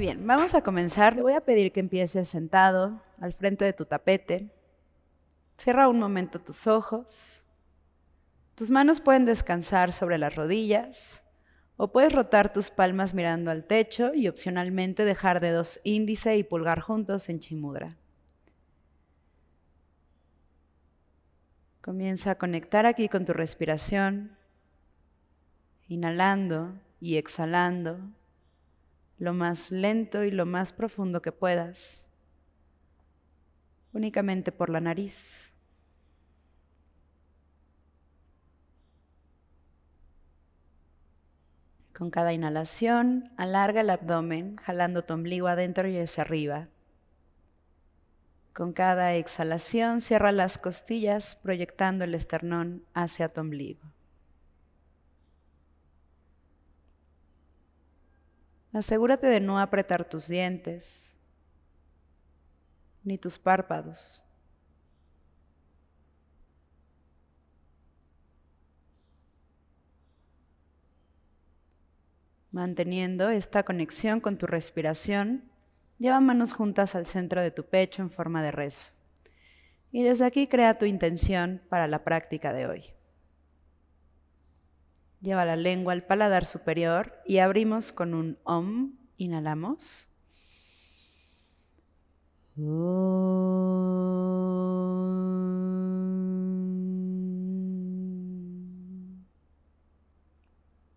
bien, vamos a comenzar. Te voy a pedir que empieces sentado al frente de tu tapete. Cierra un momento tus ojos. Tus manos pueden descansar sobre las rodillas o puedes rotar tus palmas mirando al techo y opcionalmente dejar dedos índice y pulgar juntos en chimudra. Comienza a conectar aquí con tu respiración, inhalando y exhalando lo más lento y lo más profundo que puedas, únicamente por la nariz. Con cada inhalación, alarga el abdomen, jalando tu ombligo adentro y hacia arriba. Con cada exhalación, cierra las costillas, proyectando el esternón hacia tu ombligo. Asegúrate de no apretar tus dientes ni tus párpados. Manteniendo esta conexión con tu respiración, lleva manos juntas al centro de tu pecho en forma de rezo. Y desde aquí crea tu intención para la práctica de hoy. Lleva la lengua al paladar superior y abrimos con un om. Inhalamos.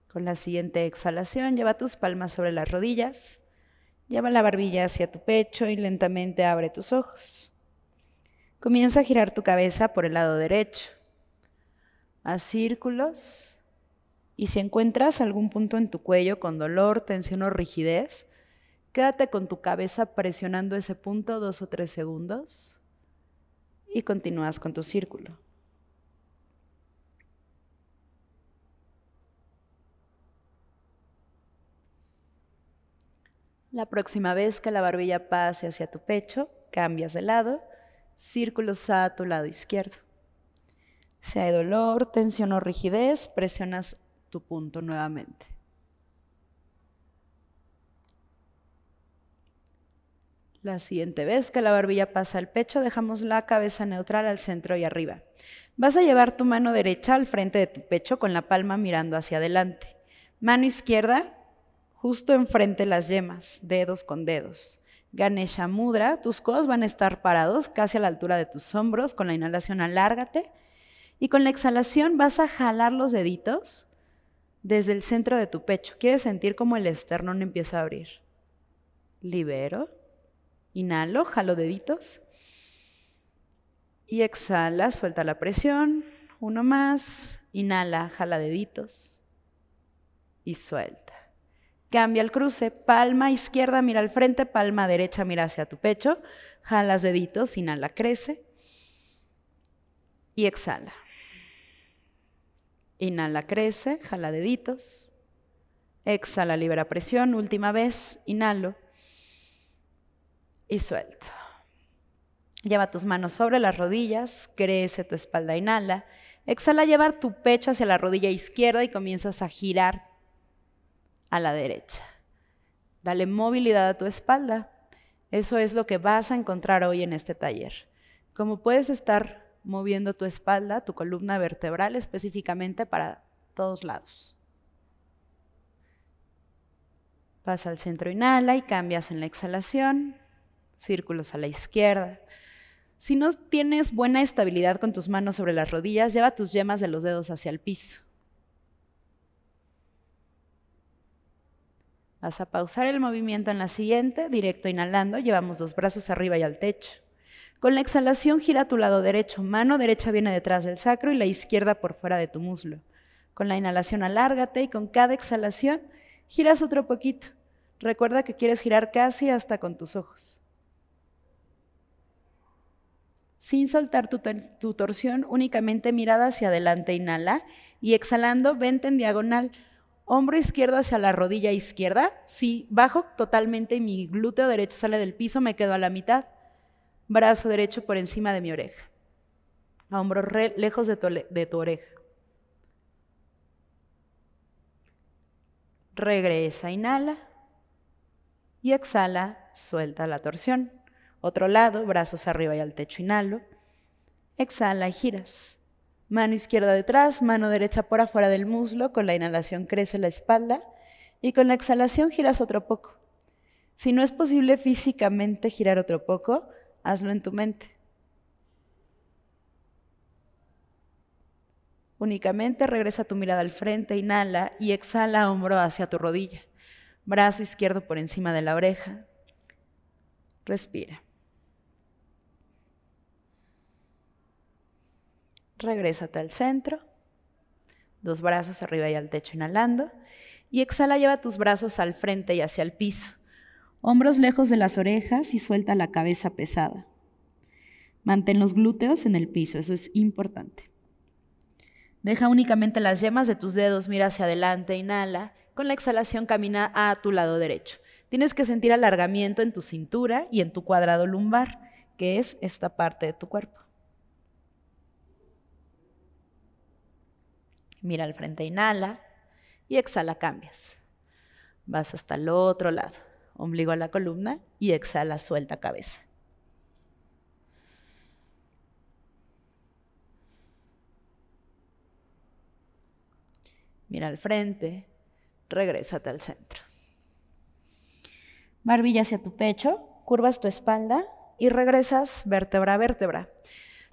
Con la siguiente exhalación, lleva tus palmas sobre las rodillas, lleva la barbilla hacia tu pecho y lentamente abre tus ojos. Comienza a girar tu cabeza por el lado derecho. A círculos y si encuentras algún punto en tu cuello con dolor, tensión o rigidez, quédate con tu cabeza presionando ese punto dos o tres segundos y continúas con tu círculo. La próxima vez que la barbilla pase hacia tu pecho, cambias de lado, círculos a tu lado izquierdo. Si hay dolor, tensión o rigidez, presionas tu punto nuevamente. La siguiente vez que la barbilla pasa al pecho, dejamos la cabeza neutral al centro y arriba. Vas a llevar tu mano derecha al frente de tu pecho con la palma mirando hacia adelante. Mano izquierda justo enfrente las yemas, dedos con dedos. Ganesha Mudra, tus codos van a estar parados casi a la altura de tus hombros. Con la inhalación alárgate y con la exhalación vas a jalar los deditos desde el centro de tu pecho. Quieres sentir como el esternón empieza a abrir. Libero. Inhalo, jalo deditos. Y exhala, suelta la presión. Uno más. Inhala, jala deditos. Y suelta. Cambia el cruce. Palma izquierda mira al frente, palma derecha mira hacia tu pecho. Jalas deditos, inhala, crece. Y exhala. Inhala, crece, jala deditos. Exhala, libera presión. Última vez, inhalo. Y suelto. Lleva tus manos sobre las rodillas, crece tu espalda, inhala. Exhala, llevar tu pecho hacia la rodilla izquierda y comienzas a girar a la derecha. Dale movilidad a tu espalda. Eso es lo que vas a encontrar hoy en este taller. Como puedes estar moviendo tu espalda, tu columna vertebral específicamente para todos lados. Pasa al centro, inhala y cambias en la exhalación, círculos a la izquierda. Si no tienes buena estabilidad con tus manos sobre las rodillas, lleva tus yemas de los dedos hacia el piso. Vas a pausar el movimiento en la siguiente, directo inhalando, llevamos los brazos arriba y al techo. Con la exhalación gira tu lado derecho, mano derecha viene detrás del sacro y la izquierda por fuera de tu muslo. Con la inhalación alárgate y con cada exhalación giras otro poquito. Recuerda que quieres girar casi hasta con tus ojos. Sin soltar tu, torsión, únicamente mirada hacia adelante, inhala y exhalando, vente en diagonal. Hombro izquierdo hacia la rodilla izquierda. Si bajo totalmente y mi glúteo derecho sale del piso, me quedo a la mitad brazo derecho por encima de mi oreja, a lejos de tu, oreja. Regresa, inhala y exhala, suelta la torsión. Otro lado, brazos arriba y al techo, inhalo. Exhala, y giras. Mano izquierda detrás, mano derecha por afuera del muslo, con la inhalación crece la espalda y con la exhalación giras otro poco. Si no es posible físicamente girar otro poco, hazlo en tu mente. Únicamente regresa tu mirada al frente, inhala y exhala hombro hacia tu rodilla. Brazo izquierdo por encima de la oreja. Respira. Regrésate al centro. Dos brazos arriba y al techo inhalando. Y exhala, lleva tus brazos al frente y hacia el piso hombros lejos de las orejas y suelta la cabeza pesada. Mantén los glúteos en el piso, eso es importante. Deja únicamente las yemas de tus dedos, mira hacia adelante, inhala. Con la exhalación camina a tu lado derecho. Tienes que sentir alargamiento en tu cintura y en tu cuadrado lumbar, que es esta parte de tu cuerpo. Mira al frente, inhala y exhala, cambias. Vas hasta el otro lado ombligo a la columna y exhala, suelta cabeza. Mira al frente, regrésate al centro. Barbilla hacia tu pecho, curvas tu espalda y regresas vértebra a vértebra.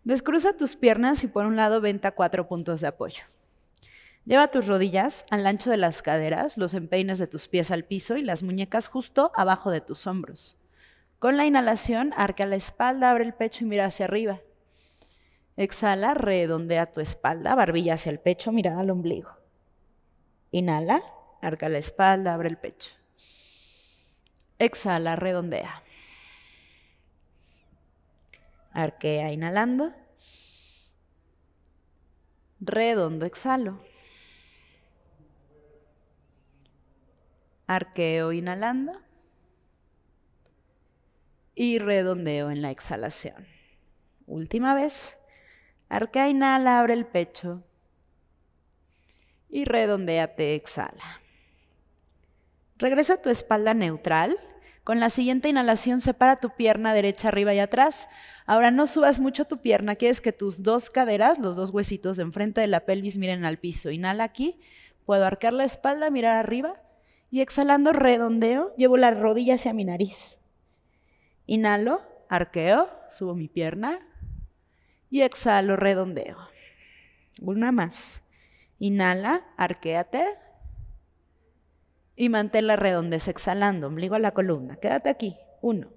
Descruza tus piernas y por un lado venta cuatro puntos de apoyo. Lleva tus rodillas al ancho de las caderas, los empeines de tus pies al piso y las muñecas justo abajo de tus hombros. Con la inhalación, arca la espalda, abre el pecho y mira hacia arriba. Exhala, redondea tu espalda, barbilla hacia el pecho, mirada al ombligo. Inhala, arca la espalda, abre el pecho. Exhala, redondea. Arquea inhalando. Redondo, exhalo. arqueo inhalando y redondeo en la exhalación. Última vez. Arquea, inhala, abre el pecho y redondeate, exhala. Regresa a tu espalda neutral. Con la siguiente inhalación separa tu pierna derecha arriba y atrás. Ahora no subas mucho tu pierna, quieres que tus dos caderas, los dos huesitos de enfrente de la pelvis miren al piso. Inhala aquí, puedo arquear la espalda, mirar arriba y exhalando redondeo, llevo la rodilla hacia mi nariz. Inhalo, arqueo, subo mi pierna. Y exhalo, redondeo. Una más. Inhala, arquéate. Y mantén la redondez exhalando, ombligo a la columna. Quédate aquí. Uno,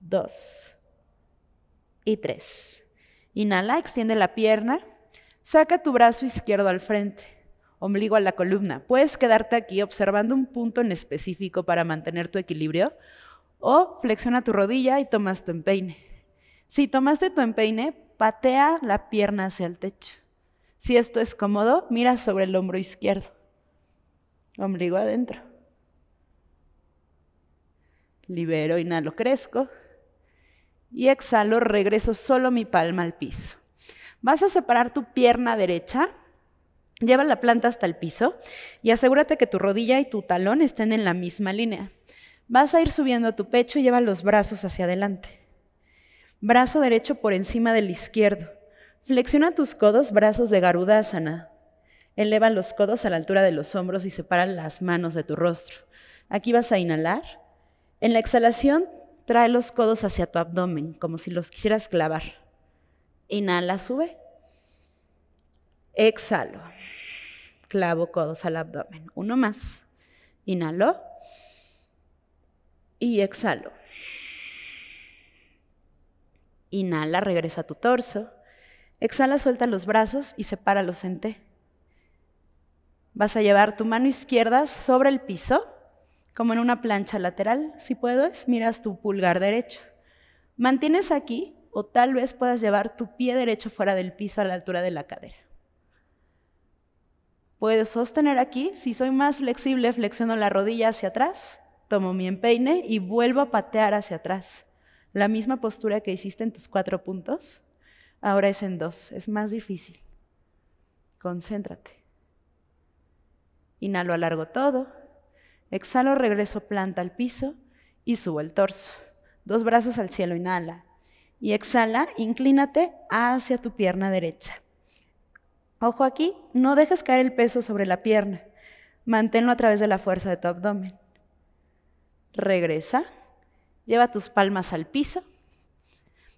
dos y tres. Inhala, extiende la pierna. Saca tu brazo izquierdo al frente ombligo a la columna. Puedes quedarte aquí observando un punto en específico para mantener tu equilibrio o flexiona tu rodilla y tomas tu empeine. Si tomaste tu empeine, patea la pierna hacia el techo. Si esto es cómodo, mira sobre el hombro izquierdo. Ombligo adentro. Libero, inhalo, crezco. Y exhalo, regreso solo mi palma al piso. Vas a separar tu pierna derecha Lleva la planta hasta el piso y asegúrate que tu rodilla y tu talón estén en la misma línea. Vas a ir subiendo a tu pecho y lleva los brazos hacia adelante. Brazo derecho por encima del izquierdo. Flexiona tus codos, brazos de Garudasana. Eleva los codos a la altura de los hombros y separa las manos de tu rostro. Aquí vas a inhalar. En la exhalación, trae los codos hacia tu abdomen, como si los quisieras clavar. Inhala, sube. Exhalo clavo codos al abdomen. Uno más. Inhalo. Y exhalo. Inhala, regresa tu torso. Exhala, suelta los brazos y sepáralos en T. Vas a llevar tu mano izquierda sobre el piso, como en una plancha lateral. Si puedes, miras tu pulgar derecho. Mantienes aquí o tal vez puedas llevar tu pie derecho fuera del piso a la altura de la cadera. Puedes sostener aquí, si soy más flexible, flexiono la rodilla hacia atrás, tomo mi empeine y vuelvo a patear hacia atrás. La misma postura que hiciste en tus cuatro puntos, ahora es en dos, es más difícil. Concéntrate. Inhalo, alargo todo. Exhalo, regreso planta al piso y subo el torso. Dos brazos al cielo, inhala. Y exhala, inclínate hacia tu pierna derecha. Ojo aquí, no dejes caer el peso sobre la pierna. Manténlo a través de la fuerza de tu abdomen. Regresa. Lleva tus palmas al piso.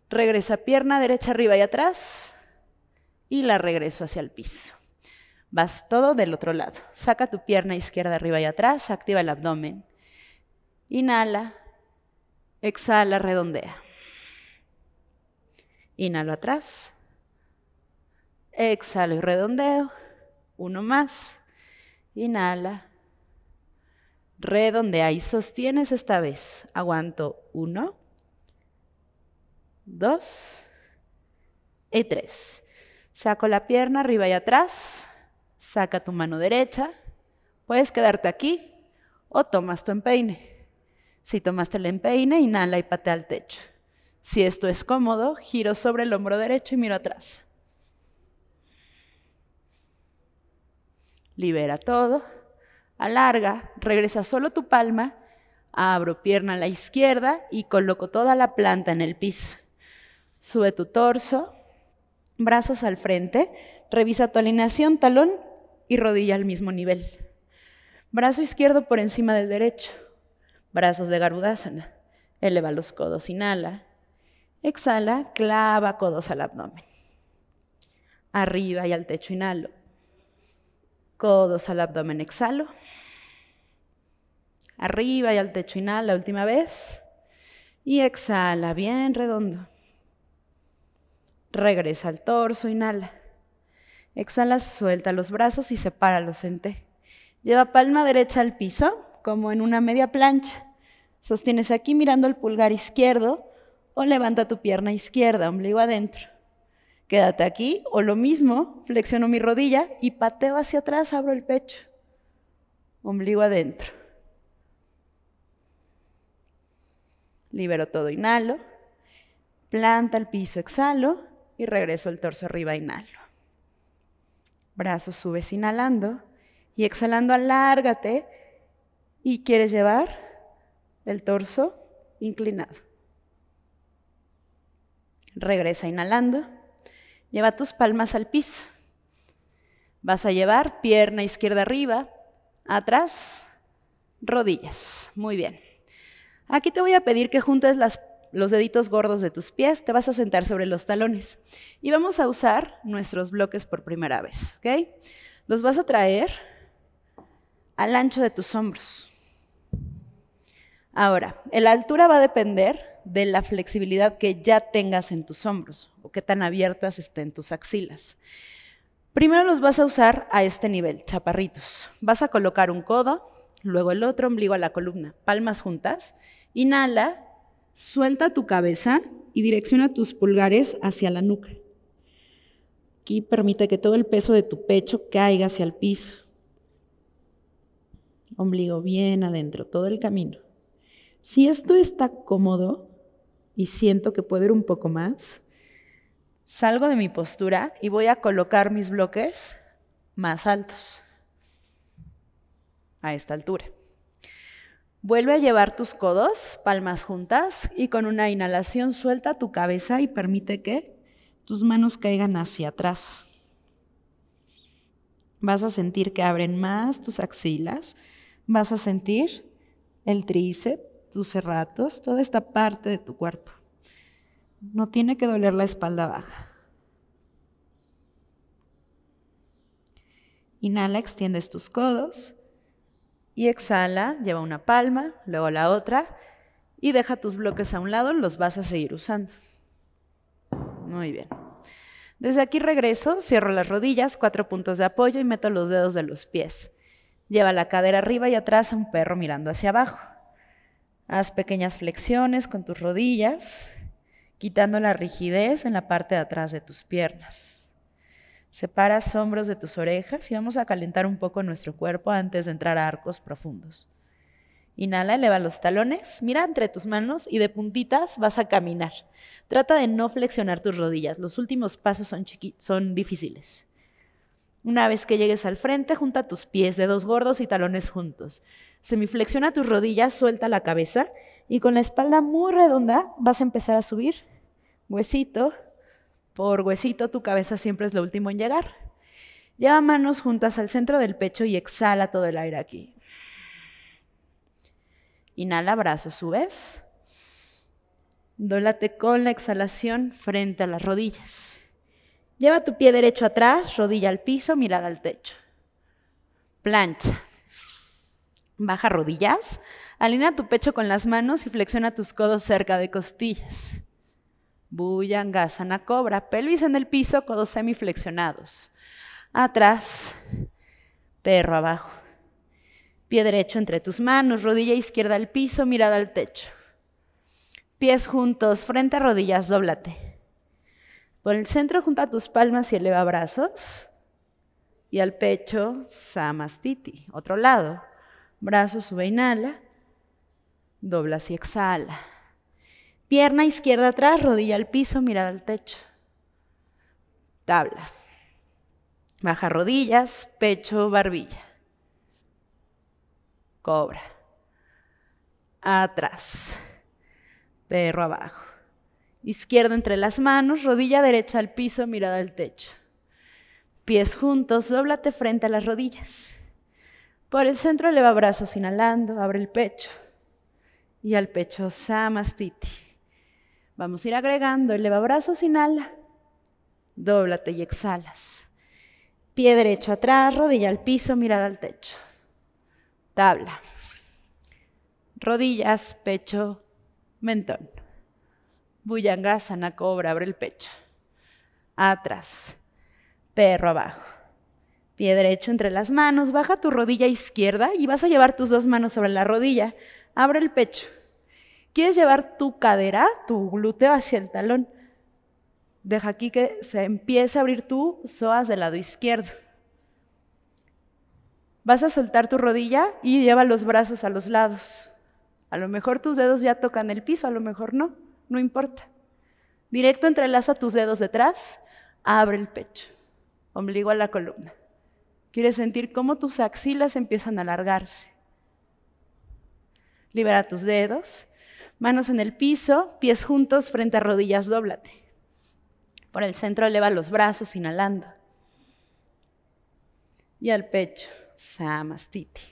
Regresa pierna derecha arriba y atrás. Y la regreso hacia el piso. Vas todo del otro lado. Saca tu pierna izquierda arriba y atrás. Activa el abdomen. Inhala. Exhala, redondea. Inhalo atrás. Exhalo y redondeo. Uno más. Inhala. Redondea y sostienes esta vez. Aguanto. Uno. Dos. Y tres. Saco la pierna arriba y atrás. Saca tu mano derecha. Puedes quedarte aquí o tomas tu empeine. Si tomaste el empeine, inhala y patea al techo. Si esto es cómodo, giro sobre el hombro derecho y miro atrás. libera todo, alarga, regresa solo tu palma, abro pierna a la izquierda y coloco toda la planta en el piso. Sube tu torso, brazos al frente, revisa tu alineación, talón y rodilla al mismo nivel. Brazo izquierdo por encima del derecho, brazos de Garudasana. Eleva los codos, inhala. Exhala, clava codos al abdomen. Arriba y al techo, inhalo codos al abdomen, exhalo. Arriba y al techo, inhala la última vez. Y exhala, bien redondo. Regresa al torso, inhala. Exhala, suelta los brazos y sepáralos en T. Lleva palma derecha al piso, como en una media plancha. Sostienes aquí mirando el pulgar izquierdo o levanta tu pierna izquierda, ombligo adentro quédate aquí, o lo mismo, flexiono mi rodilla y pateo hacia atrás, abro el pecho, ombligo adentro. Libero todo, inhalo, planta el piso, exhalo y regreso el torso arriba, inhalo. Brazos subes inhalando y exhalando alárgate y quieres llevar el torso inclinado. Regresa inhalando Lleva tus palmas al piso. Vas a llevar pierna izquierda arriba, atrás, rodillas. Muy bien. Aquí te voy a pedir que juntes los deditos gordos de tus pies, te vas a sentar sobre los talones y vamos a usar nuestros bloques por primera vez, ¿ok? Los vas a traer al ancho de tus hombros. Ahora, la altura va a depender de la flexibilidad que ya tengas en tus hombros o qué tan abiertas estén tus axilas. Primero los vas a usar a este nivel, chaparritos. Vas a colocar un codo, luego el otro ombligo a la columna, palmas juntas. Inhala, suelta tu cabeza y direcciona tus pulgares hacia la nuca. Aquí permite que todo el peso de tu pecho caiga hacia el piso. Ombligo bien adentro, todo el camino. Si esto está cómodo, y siento que puedo ir un poco más, salgo de mi postura y voy a colocar mis bloques más altos a esta altura. Vuelve a llevar tus codos, palmas juntas y con una inhalación suelta tu cabeza y permite que tus manos caigan hacia atrás. Vas a sentir que abren más tus axilas, vas a sentir el tríceps tus cerratos, toda esta parte de tu cuerpo. No tiene que doler la espalda baja. Inhala, extiendes tus codos y exhala, lleva una palma, luego la otra y deja tus bloques a un lado, los vas a seguir usando. Muy bien. Desde aquí regreso, cierro las rodillas, cuatro puntos de apoyo y meto los dedos de los pies. Lleva la cadera arriba y atrás a un perro mirando hacia abajo. Haz pequeñas flexiones con tus rodillas, quitando la rigidez en la parte de atrás de tus piernas. Separas hombros de tus orejas y vamos a calentar un poco nuestro cuerpo antes de entrar a arcos profundos. Inhala, eleva los talones, mira entre tus manos y de puntitas vas a caminar. Trata de no flexionar tus rodillas, los últimos pasos son, son difíciles. Una vez que llegues al frente, junta tus pies, dedos gordos y talones juntos. Semiflexiona tus rodillas, suelta la cabeza y con la espalda muy redonda vas a empezar a subir huesito por huesito. Tu cabeza siempre es lo último en llegar. Lleva manos juntas al centro del pecho y exhala todo el aire aquí. Inhala, brazos, subes. Dólate con la exhalación frente a las rodillas. Lleva tu pie derecho atrás, rodilla al piso, mirada al techo. Plancha. Baja rodillas, alinea tu pecho con las manos y flexiona tus codos cerca de costillas. Bhujangasana cobra, pelvis en el piso, codos semiflexionados. Atrás, perro abajo. Pie derecho entre tus manos, rodilla izquierda al piso, mirada al techo. Pies juntos, frente a rodillas, dóblate. Por el centro junta tus palmas y eleva brazos. Y al pecho, samastiti, otro lado. Brazo sube, inhala. Doblas y exhala. Pierna izquierda atrás, rodilla al piso, mirada al techo. Tabla. Baja rodillas, pecho, barbilla. Cobra. Atrás. Perro abajo. Izquierda entre las manos, rodilla derecha al piso, mirada al techo. Pies juntos, dóblate frente a las rodillas. Por el centro eleva brazos inhalando, abre el pecho. Y al pecho samastiti. Vamos a ir agregando, eleva brazos, inhala. Dóblate y exhalas. Pie derecho atrás, rodilla al piso, mirada al techo. Tabla. Rodillas, pecho, mentón. Buyangasana, cobra, abre el pecho. Atrás. Perro abajo. Pie derecho entre las manos, baja tu rodilla izquierda y vas a llevar tus dos manos sobre la rodilla. Abre el pecho. Quieres llevar tu cadera, tu glúteo hacia el talón. Deja aquí que se empiece a abrir tu psoas del lado izquierdo. Vas a soltar tu rodilla y lleva los brazos a los lados. A lo mejor tus dedos ya tocan el piso, a lo mejor no, no importa. Directo entrelaza tus dedos detrás, abre el pecho, ombligo a la columna. Quieres sentir cómo tus axilas empiezan a alargarse. Libera tus dedos, manos en el piso, pies juntos frente a rodillas, dóblate. Por el centro eleva los brazos, inhalando. Y al pecho, samastiti.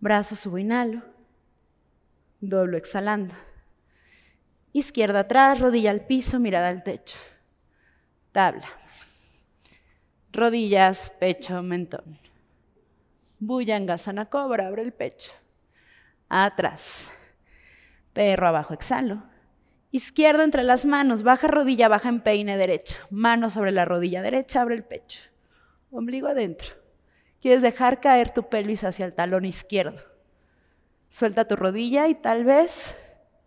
Brazos, subo, inhalo. Doblo, exhalando. Izquierda atrás, rodilla al piso, mirada al techo. Tabla rodillas, pecho, mentón. sana cobra, abre el pecho. Atrás. Perro abajo, exhalo. Izquierdo entre las manos, baja rodilla, baja en peine derecho. Mano sobre la rodilla derecha, abre el pecho. Ombligo adentro. Quieres dejar caer tu pelvis hacia el talón izquierdo. Suelta tu rodilla y tal vez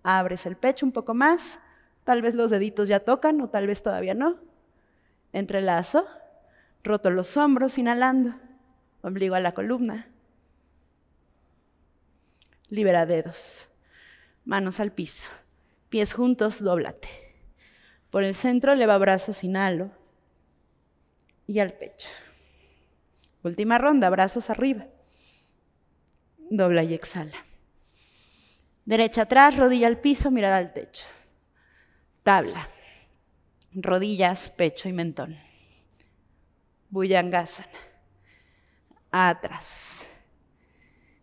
abres el pecho un poco más. Tal vez los deditos ya tocan o tal vez todavía no. Entrelazo, roto los hombros, inhalando, ombligo a la columna. Libera dedos, manos al piso, pies juntos, doblate. Por el centro, eleva brazos, inhalo. Y al pecho. Última ronda, brazos arriba. Dobla y exhala. Derecha atrás, rodilla al piso, mirada al techo. Tabla. Rodillas, pecho y mentón. Bullangasana. Atrás.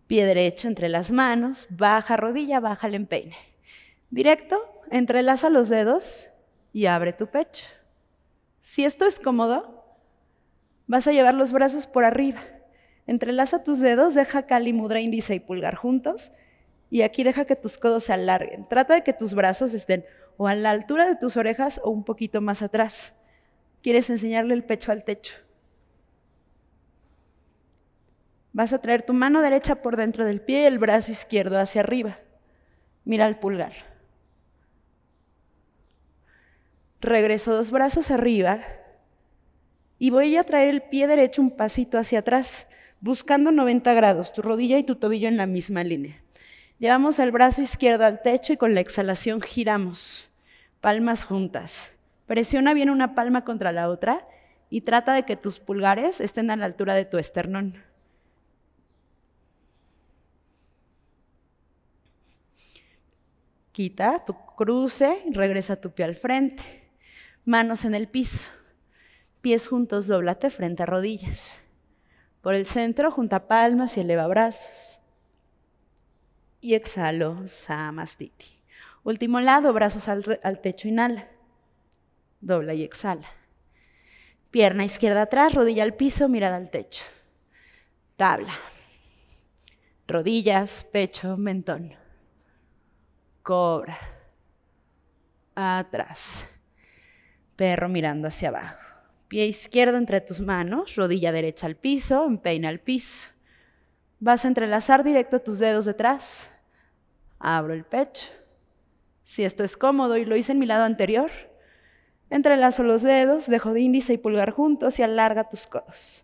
Pie derecho entre las manos, baja rodilla, baja el empeine. Directo, entrelaza los dedos y abre tu pecho. Si esto es cómodo, vas a llevar los brazos por arriba. Entrelaza tus dedos, deja Kali Mudra índice y pulgar juntos y aquí deja que tus codos se alarguen. Trata de que tus brazos estén o a la altura de tus orejas o un poquito más atrás. Quieres enseñarle el pecho al techo. Vas a traer tu mano derecha por dentro del pie y el brazo izquierdo hacia arriba. Mira el pulgar. Regreso dos brazos arriba y voy a traer el pie derecho un pasito hacia atrás, buscando 90 grados, tu rodilla y tu tobillo en la misma línea. Llevamos el brazo izquierdo al techo y con la exhalación giramos, palmas juntas. Presiona bien una palma contra la otra y trata de que tus pulgares estén a la altura de tu esternón. Quita tu cruce, regresa tu pie al frente. Manos en el piso. Pies juntos, doblate frente a rodillas. Por el centro, junta palmas y eleva brazos. Y exhalo, Samastiti. Último lado, brazos al, al techo, inhala. Dobla y exhala. Pierna izquierda atrás, rodilla al piso, mirada al techo. Tabla. Rodillas, pecho, mentón. Cobra. Atrás. Perro mirando hacia abajo. Pie izquierdo entre tus manos, rodilla derecha al piso, empeina al piso. Vas a entrelazar directo tus dedos detrás. Abro el pecho. Si esto es cómodo y lo hice en mi lado anterior, entrelazo los dedos, dejo de índice y pulgar juntos y alarga tus codos.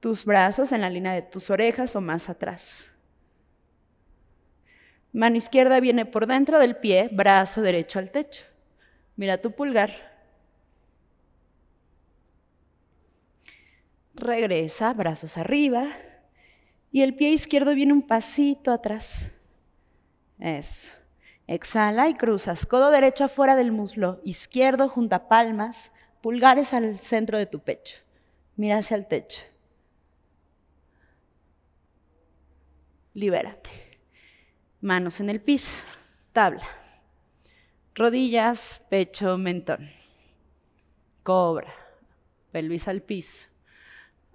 Tus brazos en la línea de tus orejas o más atrás. Mano izquierda viene por dentro del pie, brazo derecho al techo. Mira tu pulgar. Regresa, brazos arriba. Y el pie izquierdo viene un pasito atrás. Eso. Exhala y cruzas. Codo derecho afuera del muslo. Izquierdo junta palmas. Pulgares al centro de tu pecho. Mira hacia el techo. Libérate. Manos en el piso, tabla. Rodillas, pecho, mentón. Cobra, pelvis al piso.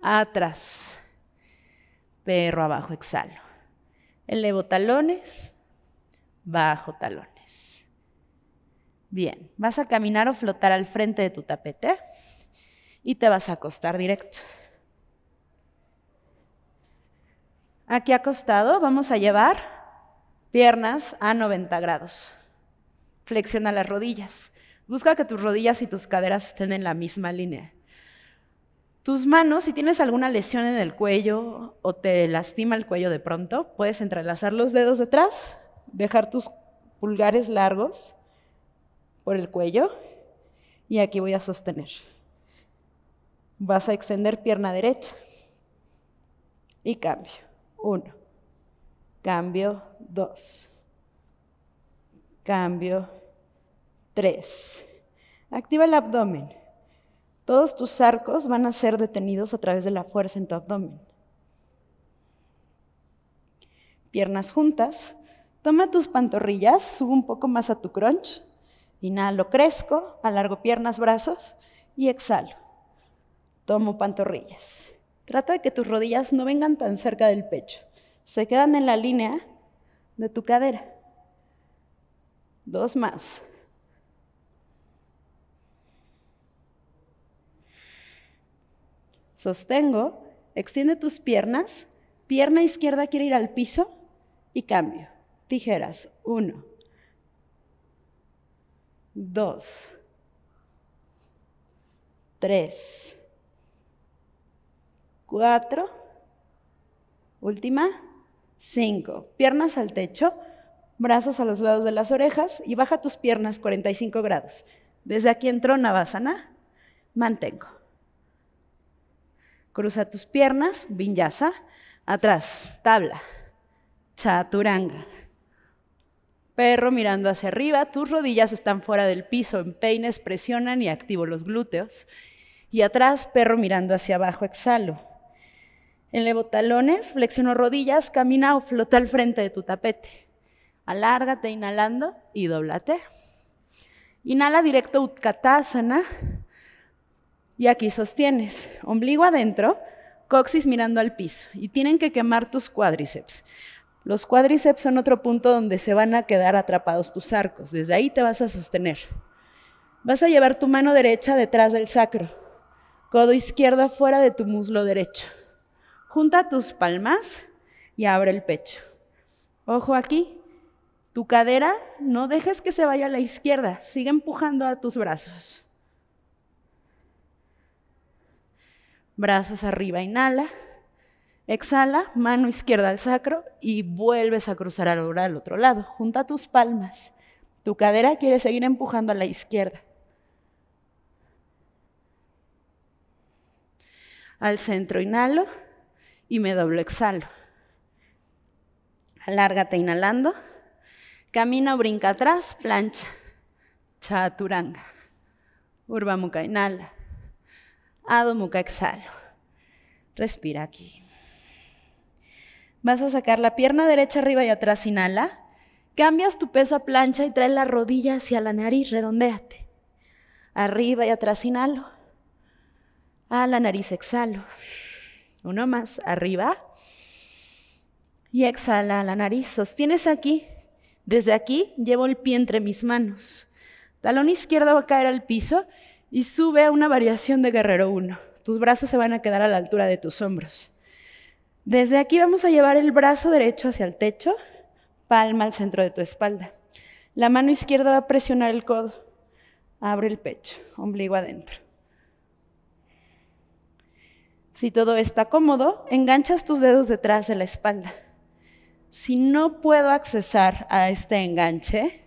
Atrás, perro abajo, exhalo. Elevo talones, bajo talones. Bien, vas a caminar o flotar al frente de tu tapete y te vas a acostar directo. Aquí acostado vamos a llevar Piernas a 90 grados. Flexiona las rodillas. Busca que tus rodillas y tus caderas estén en la misma línea. Tus manos, si tienes alguna lesión en el cuello o te lastima el cuello de pronto, puedes entrelazar los dedos detrás, dejar tus pulgares largos por el cuello y aquí voy a sostener. Vas a extender pierna derecha y cambio. Uno, Cambio 2. Cambio 3. Activa el abdomen. Todos tus arcos van a ser detenidos a través de la fuerza en tu abdomen. Piernas juntas. Toma tus pantorrillas, subo un poco más a tu crunch. Inhalo, crezco, alargo piernas, brazos y exhalo. Tomo pantorrillas. Trata de que tus rodillas no vengan tan cerca del pecho se quedan en la línea de tu cadera. Dos más. Sostengo, extiende tus piernas, pierna izquierda quiere ir al piso y cambio. Tijeras, uno, dos, tres, cuatro, última, 5. Piernas al techo, brazos a los lados de las orejas y baja tus piernas 45 grados. Desde aquí entró Navasana, mantengo. Cruza tus piernas, vinyasa, atrás, tabla, chaturanga. Perro mirando hacia arriba, tus rodillas están fuera del piso, en peines presionan y activo los glúteos. Y atrás, perro mirando hacia abajo, exhalo. Enlevo talones, flexiono rodillas, camina o flota al frente de tu tapete. Alárgate inhalando y doblate. Inhala directo Utkatasana. Y aquí sostienes, ombligo adentro, coxis mirando al piso. Y tienen que quemar tus cuádriceps. Los cuádriceps son otro punto donde se van a quedar atrapados tus arcos. Desde ahí te vas a sostener. Vas a llevar tu mano derecha detrás del sacro, codo izquierdo fuera de tu muslo derecho. Junta tus palmas y abre el pecho. Ojo aquí, tu cadera no dejes que se vaya a la izquierda, sigue empujando a tus brazos. Brazos arriba, inhala, exhala, mano izquierda al sacro y vuelves a cruzar ahora al otro lado. Junta tus palmas. Tu cadera quiere seguir empujando a la izquierda. Al centro, inhalo y me doblo, exhalo. Alárgate inhalando. Camina, brinca atrás, plancha. Chaturanga. Urba muca, inhala. Adho Mukha, exhalo. Respira aquí. Vas a sacar la pierna derecha arriba y atrás, inhala. Cambias tu peso a plancha y trae la rodilla hacia la nariz, redondéate. Arriba y atrás, inhalo. A la nariz, exhalo. Uno más, arriba. Y exhala la nariz. Sostienes aquí. Desde aquí llevo el pie entre mis manos. Talón izquierdo va a caer al piso y sube a una variación de guerrero 1. Tus brazos se van a quedar a la altura de tus hombros. Desde aquí vamos a llevar el brazo derecho hacia el techo, palma al centro de tu espalda. La mano izquierda va a presionar el codo. Abre el pecho, ombligo adentro. Si todo está cómodo, enganchas tus dedos detrás de la espalda. Si no puedo accesar a este enganche,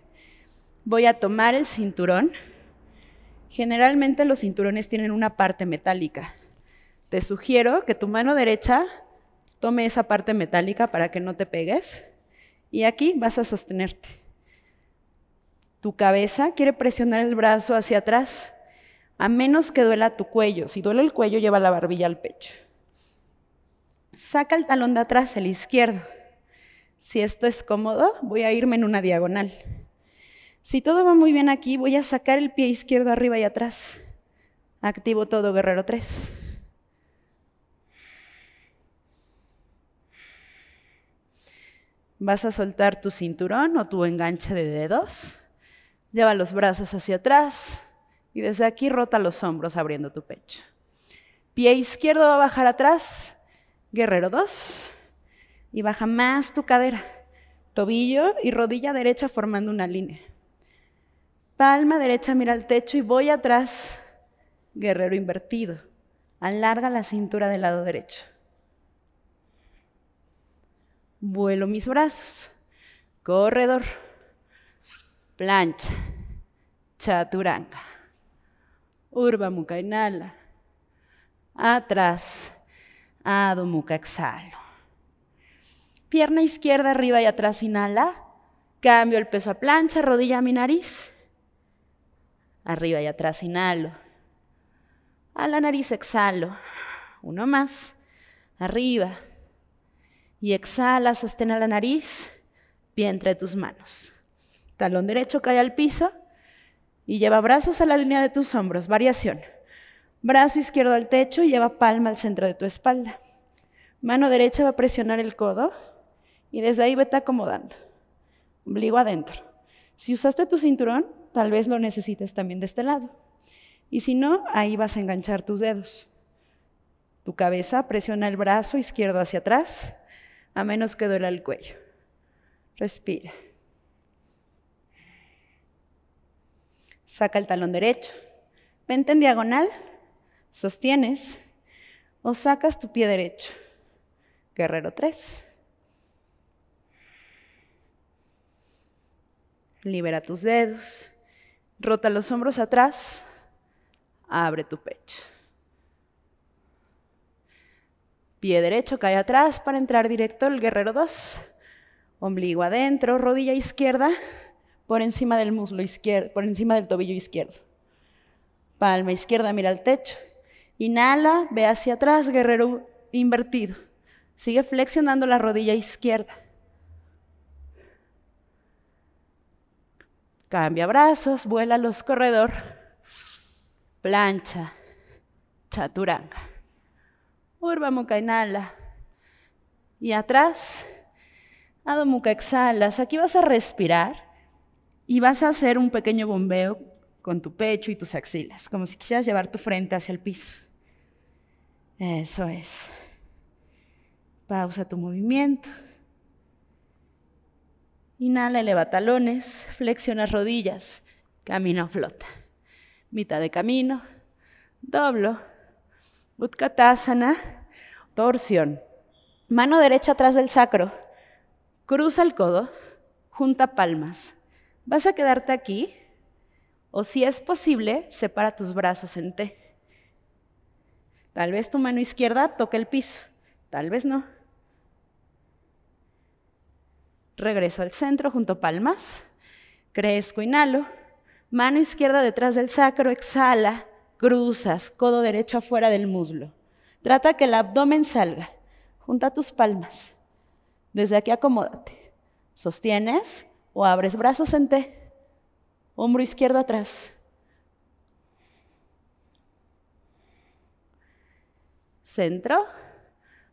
voy a tomar el cinturón. Generalmente los cinturones tienen una parte metálica. Te sugiero que tu mano derecha tome esa parte metálica para que no te pegues. Y aquí vas a sostenerte. Tu cabeza quiere presionar el brazo hacia atrás a menos que duela tu cuello. Si duele el cuello, lleva la barbilla al pecho. Saca el talón de atrás, el izquierdo. Si esto es cómodo, voy a irme en una diagonal. Si todo va muy bien aquí, voy a sacar el pie izquierdo arriba y atrás. Activo todo, guerrero 3. Vas a soltar tu cinturón o tu enganche de dedos. Lleva los brazos hacia atrás. Y desde aquí rota los hombros abriendo tu pecho. Pie izquierdo va a bajar atrás, guerrero 2. Y baja más tu cadera, tobillo y rodilla derecha formando una línea. Palma derecha mira al techo y voy atrás, guerrero invertido. Alarga la cintura del lado derecho. Vuelo mis brazos. Corredor. Plancha. Chaturanga urba inhala, atrás, ado muca, exhalo. Pierna izquierda arriba y atrás, inhala. Cambio el peso a plancha, rodilla a mi nariz. Arriba y atrás, inhalo. A la nariz exhalo. Uno más. Arriba. Y exhala, sostén a la nariz, pie entre tus manos. Talón derecho cae al piso y lleva brazos a la línea de tus hombros. Variación. Brazo izquierdo al techo y lleva palma al centro de tu espalda. Mano derecha va a presionar el codo y desde ahí vete acomodando. Ombligo adentro. Si usaste tu cinturón, tal vez lo necesites también de este lado. Y si no, ahí vas a enganchar tus dedos. Tu cabeza presiona el brazo izquierdo hacia atrás, a menos que duela el cuello. Respira. saca el talón derecho, vente en diagonal, sostienes o sacas tu pie derecho. Guerrero 3. Libera tus dedos, rota los hombros atrás, abre tu pecho. Pie derecho cae atrás para entrar directo el guerrero 2. Ombligo adentro, rodilla izquierda por encima del muslo izquierdo, por encima del tobillo izquierdo. Palma izquierda mira al techo. Inhala, ve hacia atrás, guerrero invertido. Sigue flexionando la rodilla izquierda. Cambia brazos, vuela los corredor. Plancha. Chaturanga. Urba muca, inhala. Y atrás. Adho Mukha exhalas. Aquí vas a respirar y vas a hacer un pequeño bombeo con tu pecho y tus axilas, como si quisieras llevar tu frente hacia el piso. Eso es. Pausa tu movimiento. Inhala, eleva talones, flexiona rodillas, a flota. Mitad de camino, doblo, utkatasana, torsión. Mano derecha atrás del sacro, cruza el codo, junta palmas, vas a quedarte aquí o si es posible, separa tus brazos en T. Tal vez tu mano izquierda toque el piso, tal vez no. Regreso al centro junto palmas. Crezco, inhalo. Mano izquierda detrás del sacro, exhala. Cruzas, codo derecho afuera del muslo. Trata que el abdomen salga. Junta tus palmas. Desde aquí acomódate. Sostienes, o abres brazos en T, hombro izquierdo atrás. Centro,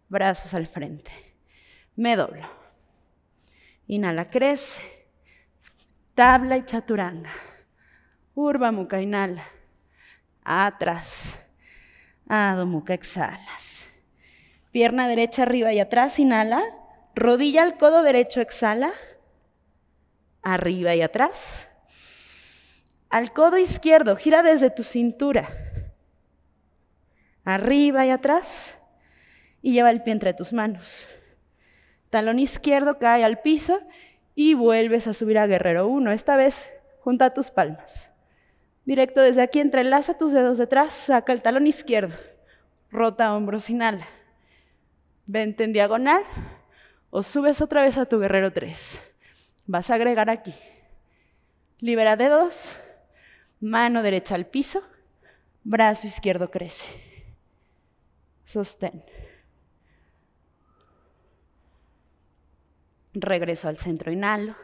brazos al frente. Me doblo. Inhala, crece. Tabla y chaturanga. Urba, muca, inhala. Atrás. Ado, muca, exhalas. Pierna derecha arriba y atrás, inhala. Rodilla al codo derecho, exhala arriba y atrás. Al codo izquierdo, gira desde tu cintura, arriba y atrás, y lleva el pie entre tus manos. Talón izquierdo cae al piso y vuelves a subir a guerrero 1. Esta vez junta tus palmas. Directo desde aquí, entrelaza tus dedos detrás, saca el talón izquierdo, rota hombros, inhala. Vente en diagonal o subes otra vez a tu guerrero 3. Vas a agregar aquí. Libera dedos, mano derecha al piso, brazo izquierdo crece. Sostén. Regreso al centro, inhalo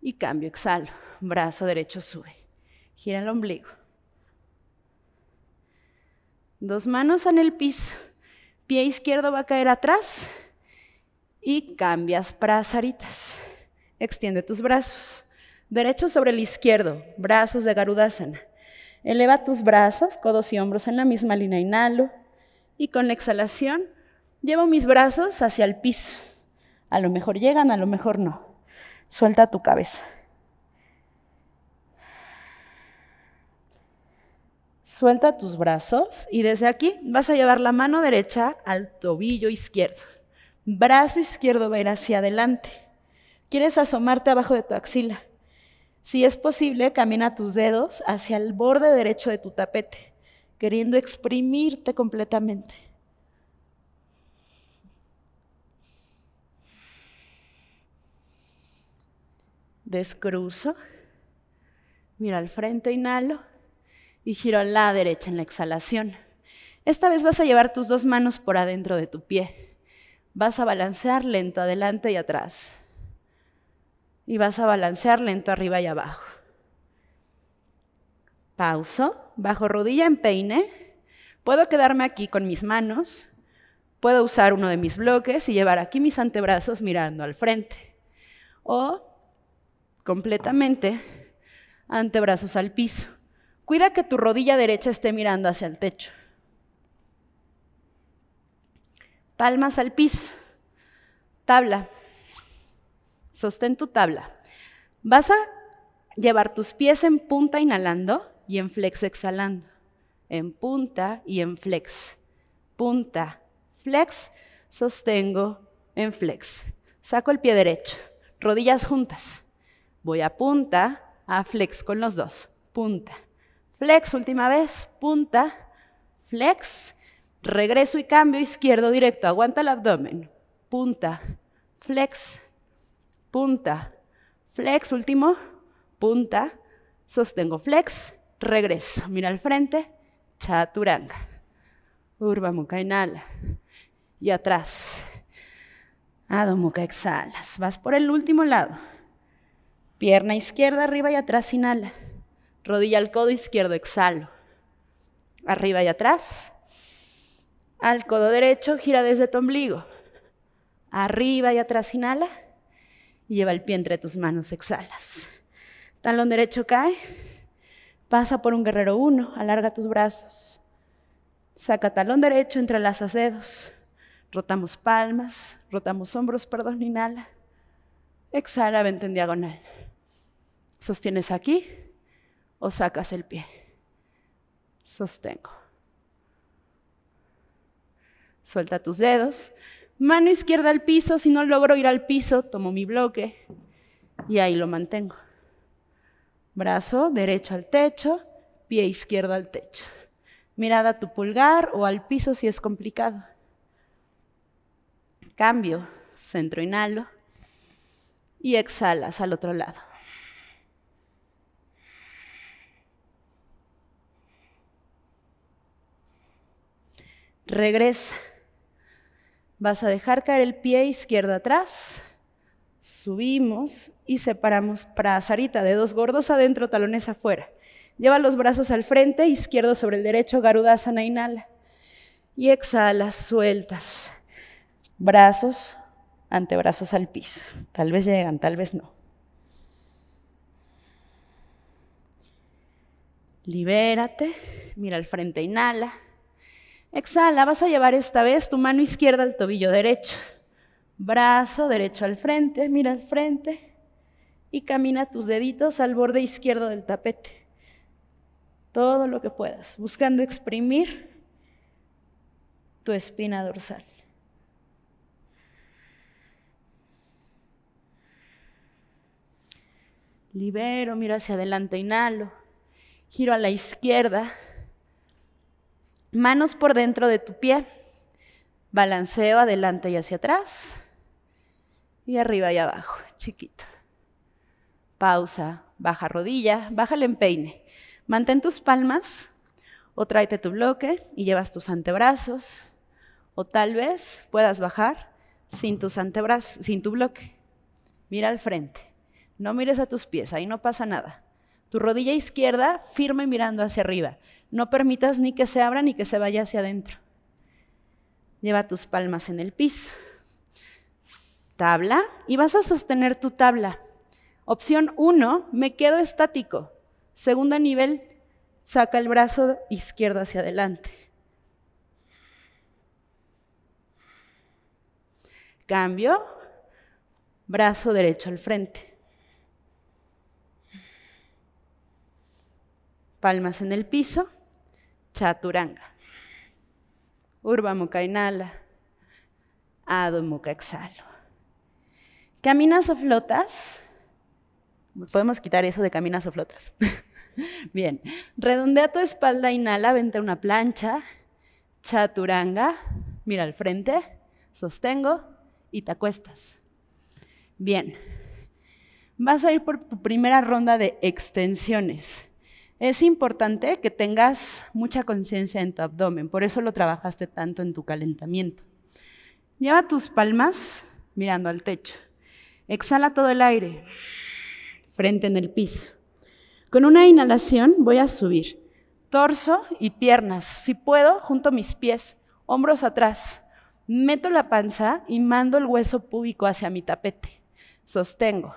y cambio, exhalo. Brazo derecho sube. Gira el ombligo. Dos manos en el piso. Pie izquierdo va a caer atrás y cambias prazaritas. Extiende tus brazos. Derecho sobre el izquierdo, brazos de Garudasana. Eleva tus brazos, codos y hombros en la misma línea, inhalo. Y con la exhalación, llevo mis brazos hacia el piso. A lo mejor llegan, a lo mejor no. Suelta tu cabeza. Suelta tus brazos y desde aquí vas a llevar la mano derecha al tobillo izquierdo. Brazo izquierdo va hacia adelante. Quieres asomarte abajo de tu axila. Si es posible, camina tus dedos hacia el borde derecho de tu tapete, queriendo exprimirte completamente. Descruzo, miro al frente, inhalo y giro a la derecha en la exhalación. Esta vez vas a llevar tus dos manos por adentro de tu pie. Vas a balancear lento adelante y atrás y vas a balancear lento arriba y abajo. Pauso, bajo rodilla en peine. Puedo quedarme aquí con mis manos. Puedo usar uno de mis bloques y llevar aquí mis antebrazos mirando al frente. O completamente antebrazos al piso. Cuida que tu rodilla derecha esté mirando hacia el techo. Palmas al piso. Tabla. Sostén tu tabla. Vas a llevar tus pies en punta inhalando y en flex exhalando. En punta y en flex. Punta, flex, sostengo en flex. Saco el pie derecho, rodillas juntas. Voy a punta, a flex con los dos. Punta, flex, última vez, punta, flex. Regreso y cambio izquierdo directo. Aguanta el abdomen. Punta, flex punta, flex, último, punta, sostengo flex, regreso, mira al frente, chaturanga, Urba, muca inhala y atrás, Ado, exhalas, vas por el último lado, pierna izquierda arriba y atrás inhala, rodilla al codo izquierdo, exhalo, arriba y atrás, al codo derecho, gira desde tu ombligo, arriba y atrás inhala, lleva el pie entre tus manos, exhalas. Talón derecho cae, pasa por un guerrero uno, alarga tus brazos. Saca talón derecho, entrelazas dedos. Rotamos palmas, rotamos hombros, perdón, inhala. Exhala, vente en diagonal. Sostienes aquí o sacas el pie. Sostengo. Suelta tus dedos, Mano izquierda al piso, si no logro ir al piso, tomo mi bloque y ahí lo mantengo. Brazo derecho al techo, pie izquierdo al techo. Mirada a tu pulgar o al piso si es complicado. Cambio, centro inhalo y exhalas al otro lado. Regresa. Vas a dejar caer el pie izquierdo atrás. Subimos y separamos prazarita, dedos gordos adentro, talones afuera. Lleva los brazos al frente, izquierdo sobre el derecho, Garudasana, inhala. Y exhala, sueltas. Brazos, antebrazos al piso. Tal vez llegan, tal vez no. Libérate, mira al frente, inhala. Exhala, vas a llevar esta vez tu mano izquierda al tobillo derecho. Brazo derecho al frente, mira al frente y camina tus deditos al borde izquierdo del tapete. Todo lo que puedas, buscando exprimir tu espina dorsal. Libero, miro hacia adelante, inhalo, giro a la izquierda. Manos por dentro de tu pie. Balanceo adelante y hacia atrás. Y arriba y abajo, chiquito. Pausa, baja rodilla, baja el empeine. Mantén tus palmas o tráete tu bloque y llevas tus antebrazos. O tal vez puedas bajar sin tus antebrazos, sin tu bloque. Mira al frente. No mires a tus pies, ahí no pasa nada. Tu rodilla izquierda firme mirando hacia arriba. No permitas ni que se abra ni que se vaya hacia adentro. Lleva tus palmas en el piso. Tabla y vas a sostener tu tabla. Opción 1, me quedo estático. Segundo nivel, saca el brazo izquierdo hacia adelante. Cambio, brazo derecho al frente. Palmas en el piso, chaturanga. urba muca inhala, ado mukha exhalo. Caminas o flotas. Podemos quitar eso de caminas o flotas. Bien, redondea tu espalda, inhala, vente a una plancha, chaturanga, mira al frente, sostengo y te acuestas. Bien, vas a ir por tu primera ronda de extensiones. Es importante que tengas mucha conciencia en tu abdomen, por eso lo trabajaste tanto en tu calentamiento. Lleva tus palmas mirando al techo. Exhala todo el aire, frente en el piso. Con una inhalación voy a subir torso y piernas. Si puedo, junto mis pies, hombros atrás. Meto la panza y mando el hueso púbico hacia mi tapete. Sostengo.